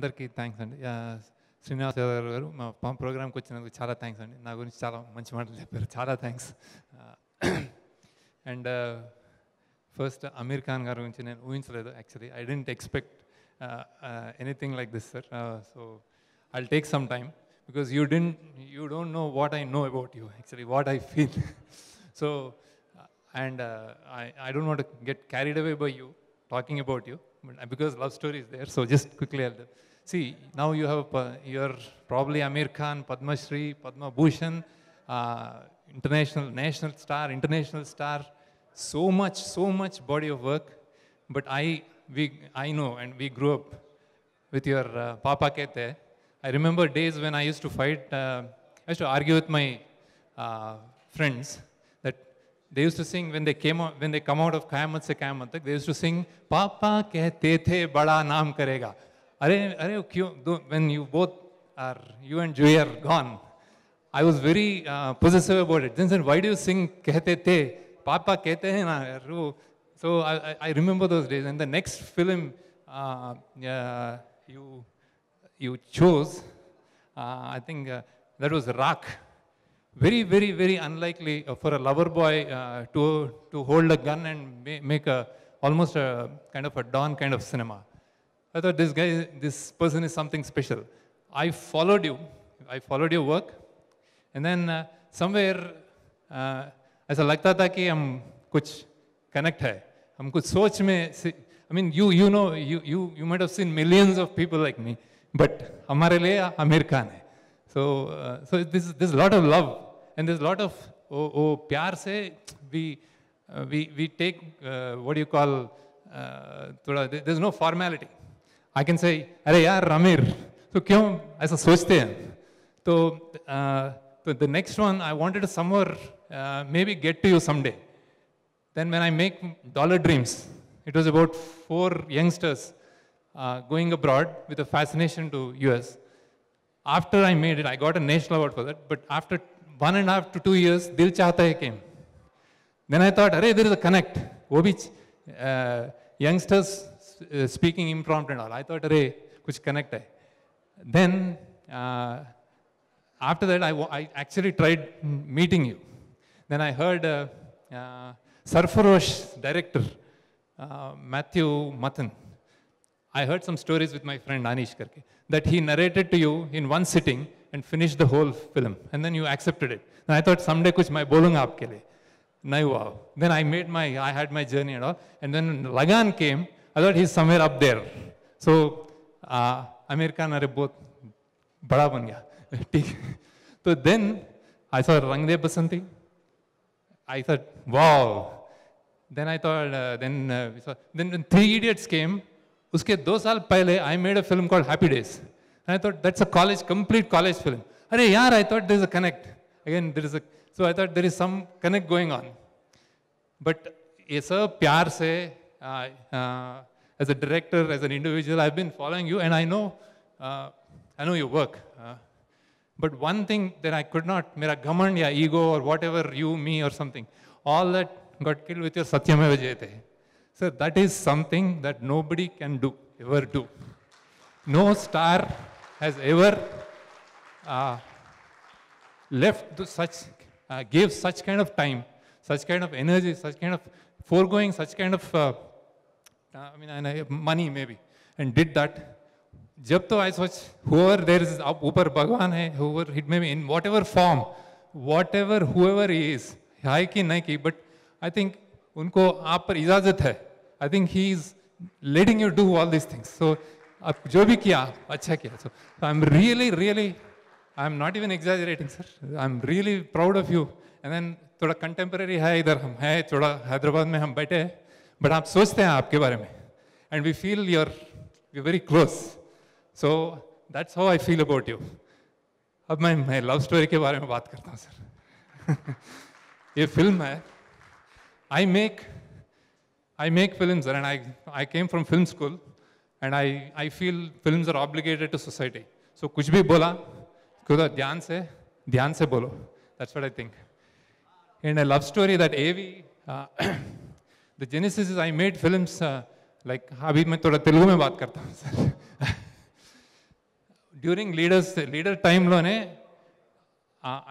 అందరికీ థ్యాంక్స్ అండి శ్రీనివాస్ యాదవ్ గారు మా ప్రోగ్రామ్కి వచ్చినందుకు చాలా థ్యాంక్స్ అండి నా గురించి చాలా మంచి మాటలు చెప్పారు చాలా thanks and first Aamir Khan గారి గురించి నేను ఊహించలేదు actually I didn't expect anything like this sir so I take some time because you didn't you don't know what I know about you actually what I feel so and I I don't want get carried away by you talking about you because Love Story is there so just quickly health See, now you have, uh, you're probably Amir Khan, Padma Shri, Padma Bhushan, uh, international, national star, international star. So much, so much body of work. But I, we, I know, and we grew up with your uh, Papa Kete. I remember days when I used to fight, uh, I used to argue with my uh, friends that they used to sing when they came out, when they come out of Kayamat se Kayamat, they used to sing Papa Kehte The Bada Naam Karega are, are you, when you both are, you and Joey are gone, I was very uh, possessive about it. Then said, why do you sing Kehte Te? Papa Kehte Hai Na. So I, I remember those days. And the next film uh, uh, you, you chose, uh, I think uh, that was Rak. Very, very, very unlikely uh, for a lover boy to, to hold a gun and make a, almost a kind of a dawn kind of cinema. I thought this guy, this person is something special. I followed you. I followed your work. And then uh, somewhere, I said, like that, I'm kuch I'm kuch I mean, you, you know, you, you, might have seen millions of people like me, but hamare liye Amir Khan So, uh, so there's a lot of love and there's a lot of, oh, oh, we, take, what do you call, there's no formality. I can say, "Arey yaar, Ramir, so kyun aisa sochte hain?" So, the next one I wanted to somewhere uh, maybe get to you someday. Then when I make dollar dreams, it was about four youngsters uh, going abroad with a fascination to US. After I made it, I got a national award for that. But after one and a half to two years, Dil Chahta Hai came. Then I thought, hey, there is a connect. Wo bhi, uh, youngsters uh, speaking impromptu and all. I thought, hey, kuch connect hai. Then, uh, after that, I, actually tried meeting you. Then I heard uh, uh Sarfarosh director, uh, Matthew Mathan. I heard some stories with my friend Anish Karke that he narrated to you in one sitting and finished the whole film. And then you accepted it. And I thought someday kuch mai bolunga aapke liye. Then I made my, I had my journey and all. And then Lagan came I thought he's somewhere up there. So uh, Amir Khan, अरे बहुत बड़ा बन गया ठीक तो then I saw Rang De Basanti I saw wow then I thought then then Three Idiots came उसके दो साल पहले I made a film called Happy Days I thought that's a college complete college film अरे यार I thought there is a connect again there is a so I thought there is some connect going on but ये सब प्यार से uh, uh, as a director, as an individual, I've been following you and I know, uh, I know your work. but one thing that I could not, mera ghaman ya ego or whatever, you, me or something, all that got killed with your Satyameva Jayate. So that is something that nobody can do, ever do. No star has ever uh, left such, uh, gave such kind of time, such kind of energy, such kind of foregoing, such kind of uh, Uh, I mean, and I, money maybe, and did that. जब तो आई सोच whoever there is ऊपर भगवान है however hit में in whatever form whatever however is high की नहीं की बट आई थिंक उनको आप पर इजाजत है I think he is letting you do all this things so आप जो भी किया अच्छा किया so I am really really I am not even exaggerating sir I am really proud of you and then थोड़ा कंटेम्प्रेरी है इधर हम है थोड़ा हैदराबाद में हम बैठे हैं बट आप सोचते हैं आपके बारे में and we feel your we very close so that's how I feel about you अब मैं मैं लव स्टोरी के बारे में बात करता हूँ सर ये फिल्म है I make I make film sir and I I came from film school and I I feel film are obligated to society so कुछ भी बोला खुदा ध्यान से ध्यान से बोलो that's what I think and a love story that a we the genesis is I made films like अभी मैं తోడ తెలుగు में బాత్ కర్తా సార్ డ్యూరింగ్ లీడర్స్ లీడర్ టైంలోనే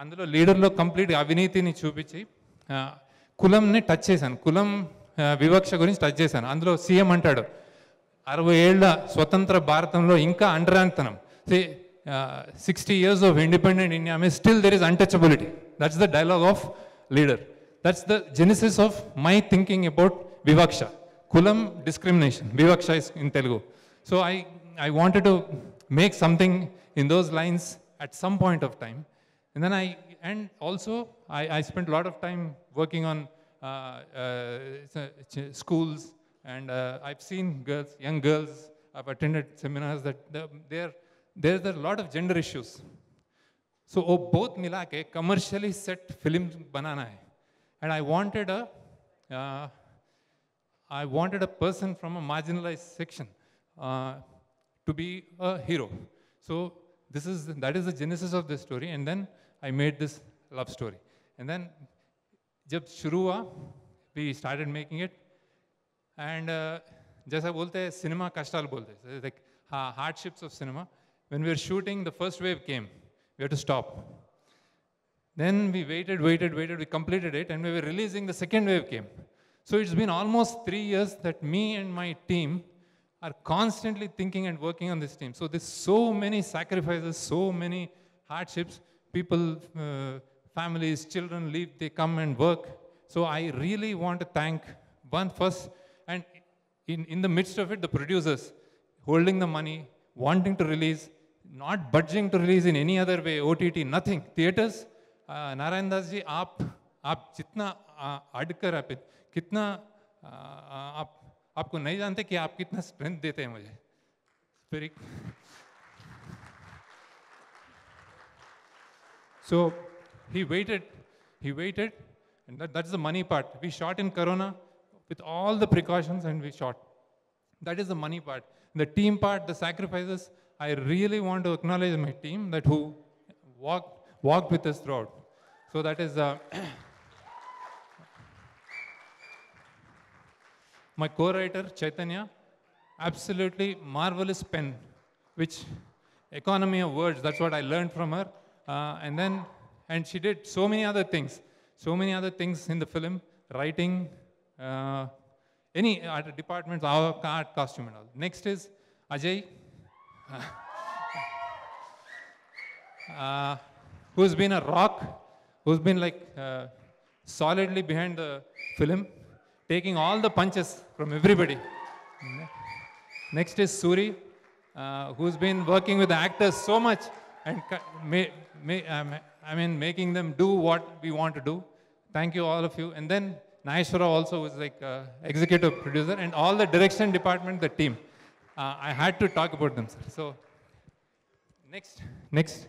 అందులో లీడర్లో కంప్లీట్ అవినీతిని చూపించి కులంని టచ్ చేశాను కులం వివక్ష గురించి టచ్ చేశాను అందులో సీఎం అంటాడు అరవై ఏళ్ళ స్వతంత్ర భారతంలో ఇంకా అండరాంతనం సే sixty years of independent India మీ still there is untouchability that's the dialogue of Leader That's the genesis of my thinking about Vivaksha. Kulam discrimination. Vivaksha is in Telugu. So I, I wanted to make something in those lines at some point of time. And then I, and also I, I spent a lot of time working on uh, uh, schools and uh, I've seen girls, young girls, I've attended seminars that there, there's a lot of gender issues. So, oh, both mila ke commercially set films banana hai. And I wanted a, uh, I wanted a person from a marginalized section uh, to be a hero. So this is, that is the genesis of this story. And then I made this love story. And then, जब शुरू we started making it. And uh, जैसा बोलते हैं cinema का hardships बोलते हैं when we were shooting, the first wave came. We had to stop. Then we waited, waited, waited, we completed it, and we were releasing the second wave came. So it's been almost three years that me and my team are constantly thinking and working on this team. So there's so many sacrifices, so many hardships. People, uh, families, children leave, they come and work. So I really want to thank one first, and in, in the midst of it, the producers holding the money, wanting to release, not budging to release in any other way, OTT, nothing. Theaters, Narayan दास जी आप आप जितना अड़कर आप कितना आप आपको नहीं जानते कि आप कितना स्ट्रेंथ देते हैं मुझे फिर so he waited he waited and that is the money part we shot in corona with all the precautions and we shot that is the money part the team part the sacrifices I really want to acknowledge my team that who walk walk with this throughout So that is uh, my co-writer Chaitanya, absolutely marvelous pen, which economy of words, that's what I learned from her. Uh, and then, and she did so many other things, so many other things in the film, writing, uh, any other departments, our art, costume and all. Next is Ajay, uh, who's been a rock who's been like uh, solidly behind the film, taking all the punches from everybody. Next is Suri, uh, who's been working with the actors so much and may, may, um, I mean, making them do what we want to do. Thank you, all of you. And then Naishwara also was like uh, executive producer and all the direction department, the team. Uh, I had to talk about them, sir. So next, next.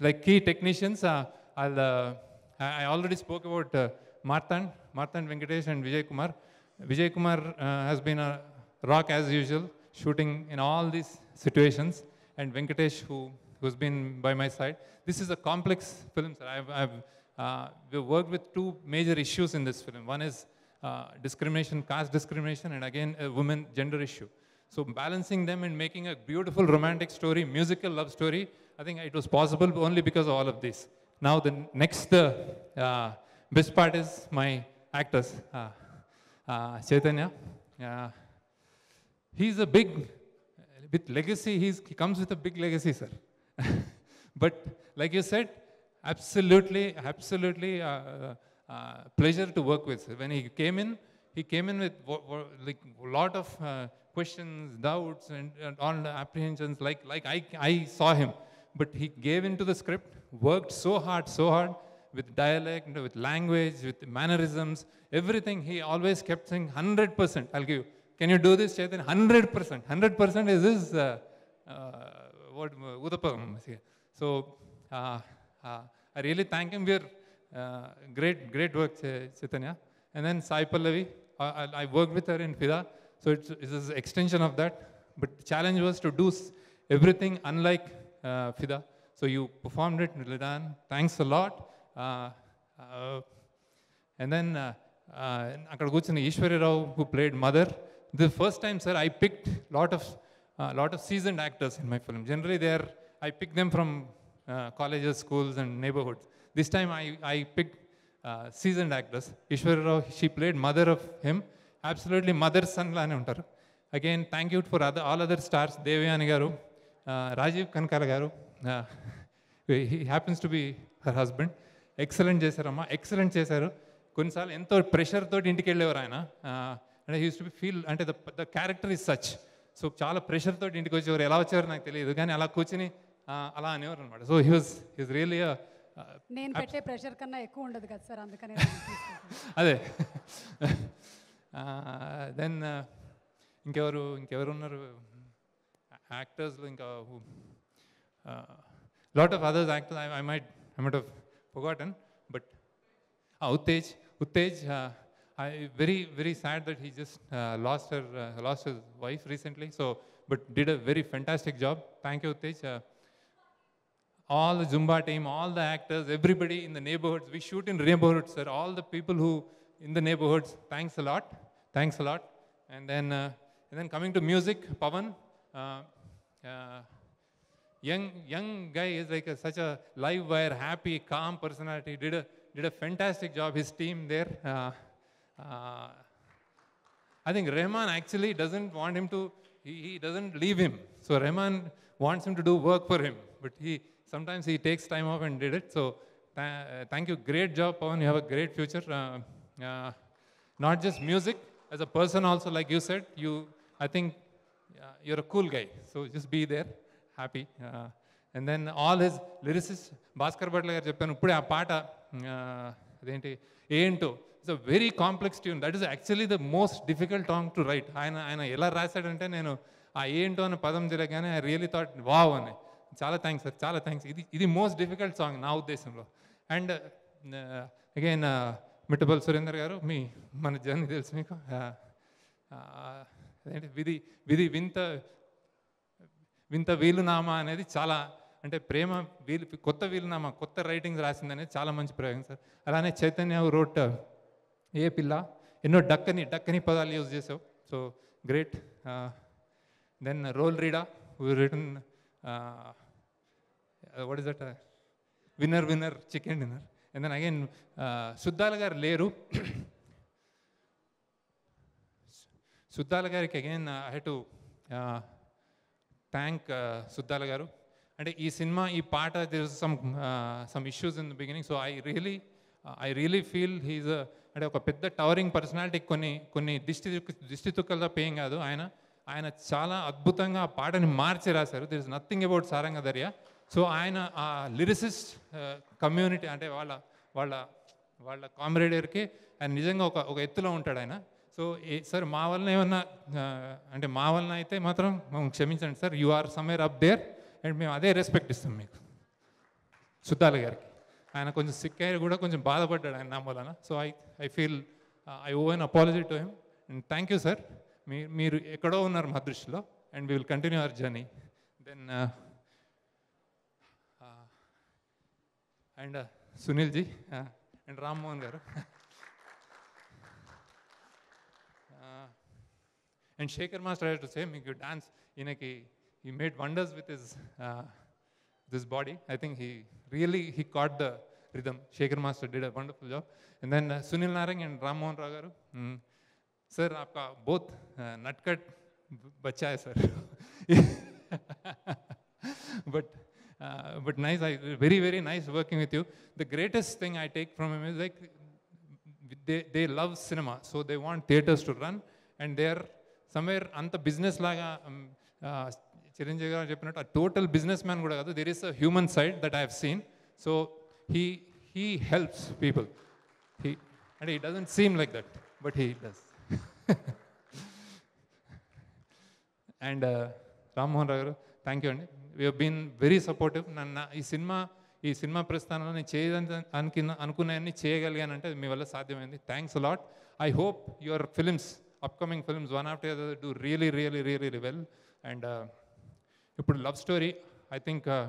like key technicians, uh, I'll, uh, I already spoke about uh, Martin, Marthan Venkatesh and Vijay Kumar. Vijay Kumar uh, has been a rock as usual, shooting in all these situations, and Venkatesh, who, who's been by my side. This is a complex film, sir. I've, I've uh, we've worked with two major issues in this film. One is uh, discrimination, caste discrimination, and again, a women gender issue. So balancing them and making a beautiful romantic story, musical love story, I think it was possible only because of all of this. Now the next uh, best part is my actors, uh, uh, uh he's a big, with legacy, he's, he comes with a big legacy, sir. but like you said, absolutely, absolutely uh, uh, pleasure to work with. When he came in, he came in with like a lot of questions, doubts, and, and all apprehensions like, like I, I saw him but he gave into the script, worked so hard, so hard with dialect, with language, with mannerisms, everything. He always kept saying 100%. I'll give you. Can you do this, Chaitanya? 100%. 100% is his uh, uh, word, So uh, uh, I really thank him. We're uh, great, great work, Chaitanya. And then Sai Pallavi, I, I worked with her in FIDA. So it's, it's an extension of that. But the challenge was to do everything unlike uh, Fida. So you performed it in Ladan. Thanks a lot. Uh, uh, and then Ishwari uh, uh Rao, who played Mother. The first time, sir, I picked a lot, uh, lot of seasoned actors in my film. Generally, they I pick them from uh, colleges, schools, and neighborhoods. This time, I, I picked seasoned actors. Ishwari Rao, she played Mother of him. Absolutely, Mother's son. Again, thank you for all other stars. Devi Anigaru. Rajeev Kanakala గారు he happens to be her husband excellent చేశారమ్మా excellent చేశారు కొన్నిసార్లు ఎంతో pressure తోటి ఇంటికి వెళ్ళేవారు ఆయన అంటే యూస్ టు బి ఫీల్ అంటే the the character is such so చాలా ప్రెషర్ తోటి ఇంటికి వచ్చేవారు ఎలా వచ్చేవారు నాకు తెలియదు కానీ అలా కూర్చుని అలా అనేవారు అనమాట so he was he's really నేను పెట్టే ప్రెషర్ కన్నా ఎక్కువ ఉండదు కదా సార్ అందుకని అదే దెన్ ఇంకెవరు ఇంకెవరు ఉన్నారు actors like uh, who, uh, lot of others actors I, I, might I might have forgotten, but uh, Uttej, Uttej, uh, I very very sad that he just uh, lost her lost his wife recently. So, but did a very fantastic job. Thank you, Uttej all the Zumba team, all the actors, everybody in the neighborhoods. We shoot in neighborhoods, sir. All the people who in the neighborhoods. Thanks a lot. Thanks a lot. And then, uh, and then coming to music, Pavan. Uh, uh, young young guy is like a, such a live wire, happy, calm personality. Did a did a fantastic job. His team there. Uh, uh, I think Rahman actually doesn't want him to. He, he doesn't leave him. So Rahman wants him to do work for him, but he sometimes he takes time off and did it. So th uh, thank you. Great job, Pawan. You have a great future. Uh, uh, not just music, as a person also, like you said, you I think yeah, you're a cool guy. So just be there, happy. And then all his lyricists Bhaskar Bhatla గారు చెప్పాను ఇప్పుడే ఆ పాట అదేంటి ఏంటో it's a very complex tune that is actually the most difficult song to write ఆయన ఆయన ఎలా రాశాడంటే నేను ఆ ఏంటో అనే పదం జరగానే ఐ రియలీ థాట్ వావ్ అని చాలా థ్యాంక్స్ సార్ చాలా థ్యాంక్స్ ఇది ఇది మోస్ట్ డిఫికల్ట్ సాంగ్ నా ఉద్దేశంలో and again uh, uh, Mittapalli Surender గారు మీ మన జర్నీ తెలుసు మీకు uh, అదేంటి విధి విధి వింత వింత వీలునామా అనేది చాలా అంటే ప్రేమ వీలు కొత్త వీలునామా కొత్త రైటింగ్స్ రాసింది అనేది చాలా మంచి ప్రయోగం సార్ అలానే చైతన్య రోట్ ఏ పిల్ల ఎన్నో డక్కని డక్కని పదాలు యూజ్ చేసావు సో గ్రేట్ దెన్ రోల్ రీడా return what is that winner winner chicken dinner and then again Suddala గారు లేరు సుద్దాల గారికి again I to thank Suddala గారు అంటే ఈ సినిమా ఈ పాట there some some issues in the beginning so I really I really feel he's అంటే ఒక పెద్ద టవరింగ్ పర్సనాలిటీ కొన్ని కొన్ని దిష్టి దిష్టి తుక్కలతో పేయం కాదు ఆయన ఆయన చాలా అద్భుతంగా ఆ పాటని మార్చి రాశారు there is nothing about Saranga so ఆయన ఆ లిరిసిస్ట్ కమ్యూనిటీ uh, అంటే వాళ్ళ వాళ్ళ వాళ్ళ కామ్రేడర్కి ఆయన నిజంగా ఒక ఒక ఎత్తులో ఉంటాడు ఆయన సో ఏ సార్ మా వలన ఏమన్నా అంటే మా వలన అయితే మాత్రం మేము క్షమించండి sir you are somewhere up there and మేము అదే రెస్పెక్ట్ ఇస్తాం మీకు సుద్దాల గారికి ఆయన కొంచెం సిక్ అయ్యి కూడా కొంచెం బాధపడ్డాడు ఆయన నా వలన so I I feel I owe an apology to him and thank you sir మీ మీరు ఎక్కడో ఉన్నారు మా దృష్టిలో and we will continue our journey then and Sunilji and uh, Rammohan గారు And Shaker Master had to say, make you dance. key. he made wonders with his, uh, this body. I think he really, he caught the rhythm. Shaker Master did a wonderful job. And then uh, Sunil Narang and Ram Mohan Ragaru. Mm. Sir, आपका both uh, nutcut, बच्चा है but uh, but nice I, very very nice working with you the greatest thing i take from him is like they, they love cinema so they want theaters to run and they're somewhere అంత business లాగా um, Chiranjeevi గారు చెప్పినట్టు ఆ total business man కూడా కాదు there is a human side that I హ్ seen so he he helps people he and he doesn't seem like that but he does and Rammohan Rao గారు thank you అండి we been very supportive నన్ను ఈ సినిమా ఈ cinema ప్రస్థానంలో నేను చేయదని అనుకున్న అనుకున్నాయన్నీ చేయగలిగానంటే మీ వల్ల సాధ్యమైంది thanks lot I hope your films upcoming films one of the do really really really really, well and uh, ఇప్పుడు Love Story I think uh,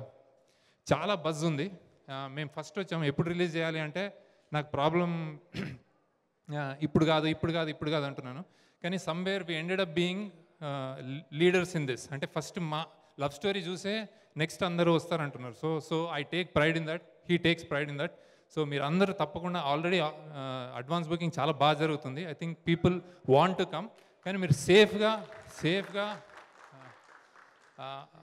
చాలా బజ్ ఉంది uh, మేము ఫస్ట్ వచ్చాము ఎప్పుడు రిలీజ్ చేయాలి అంటే నాకు ప్రాబ్లం ఇప్పుడు కాదు ఇప్పుడు కాదు ఇప్పుడు కాదు అంటున్నాను కానీ somewhere we ended up being leaders in this అంటే ఫస్ట్ మా లవ్ స్టోరీ చూసే నెక్స్ట్ అందరూ వస్తారంటున్నారు so so I take pride in that he takes pride in that so మీరు అందరూ తప్పకుండా ఆల్రెడీ అడ్వాన్స్ బుకింగ్ చాలా బాగా జరుగుతుంది I think people want to come కానీ మీరు సేఫ్గా సేఫ్గా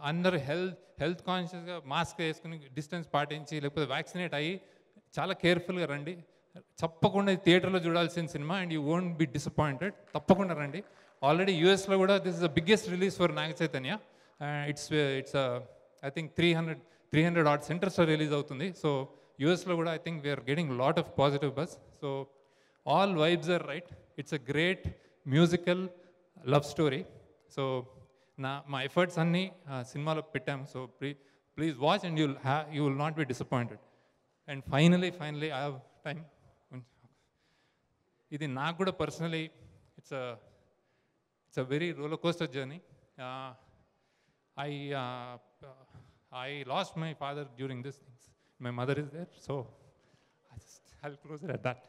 అందరు హెల్త్ హెల్త్ కాన్షియస్గా మాస్క్ వేసుకుని డిస్టెన్స్ పాటించి లేకపోతే వ్యాక్సినేట్ అయ్యి చాలా కేర్ఫుల్గా రండి తప్పకుండా థియేటర్లో చూడాల్సిన cinema and you won't be disappointed తప్పకుండా రండి ఆల్రెడీ యూఎస్లో కూడా this is the biggest release for Naga Chaitanya it's it's I think three hundred three hundred art సెంటర్స్లో రిలీజ్ అవుతుంది so US lo I think we are getting a lot of positive buzz. So all vibes are right. It's a great musical love story. So now my efforts anni uh, cinema lo pittam. So please, watch and you'll you will not be disappointed. And finally, finally, I have time. Idi na kuda personally it's a it's a very roller coaster journey. Uh, I uh, I lost my father during this things my mother is there, so I just, I'll close it at that.